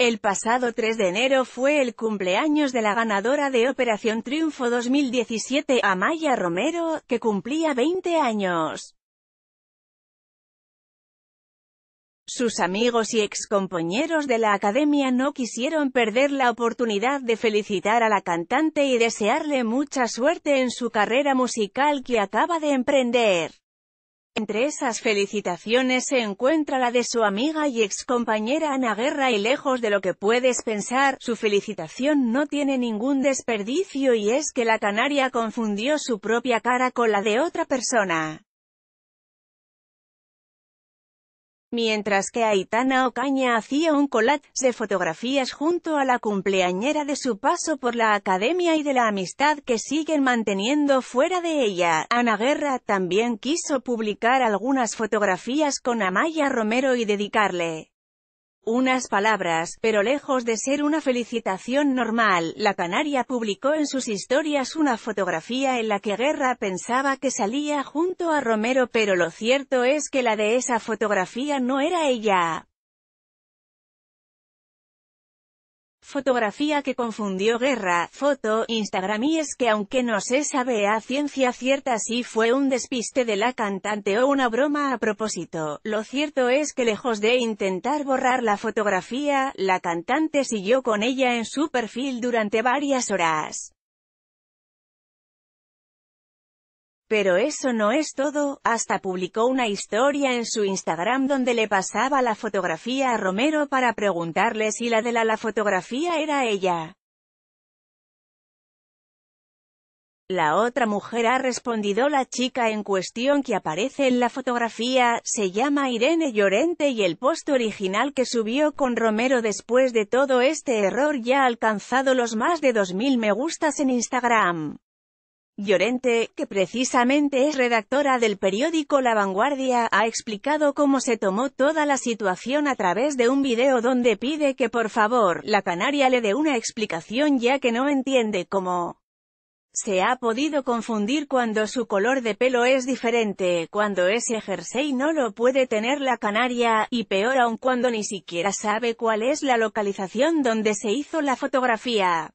El pasado 3 de enero fue el cumpleaños de la ganadora de Operación Triunfo 2017, Amaya Romero, que cumplía 20 años. Sus amigos y excompañeros de la academia no quisieron perder la oportunidad de felicitar a la cantante y desearle mucha suerte en su carrera musical que acaba de emprender. Entre esas felicitaciones se encuentra la de su amiga y excompañera Ana Guerra y lejos de lo que puedes pensar, su felicitación no tiene ningún desperdicio y es que la canaria confundió su propia cara con la de otra persona. Mientras que Aitana Ocaña hacía un collage de fotografías junto a la cumpleañera de su paso por la academia y de la amistad que siguen manteniendo fuera de ella, Ana Guerra también quiso publicar algunas fotografías con Amaya Romero y dedicarle unas palabras, pero lejos de ser una felicitación normal, la canaria publicó en sus historias una fotografía en la que Guerra pensaba que salía junto a Romero pero lo cierto es que la de esa fotografía no era ella. fotografía que confundió guerra, foto, Instagram y es que aunque no se sabe a ciencia cierta si fue un despiste de la cantante o una broma a propósito, lo cierto es que lejos de intentar borrar la fotografía, la cantante siguió con ella en su perfil durante varias horas. Pero eso no es todo, hasta publicó una historia en su Instagram donde le pasaba la fotografía a Romero para preguntarle si la de la, la fotografía era ella. La otra mujer ha respondido la chica en cuestión que aparece en la fotografía, se llama Irene Llorente y el post original que subió con Romero después de todo este error ya ha alcanzado los más de 2.000 me gustas en Instagram. Llorente, que precisamente es redactora del periódico La Vanguardia, ha explicado cómo se tomó toda la situación a través de un video donde pide que por favor, la canaria le dé una explicación ya que no entiende cómo se ha podido confundir cuando su color de pelo es diferente, cuando ese jersey no lo puede tener la canaria, y peor aún cuando ni siquiera sabe cuál es la localización donde se hizo la fotografía.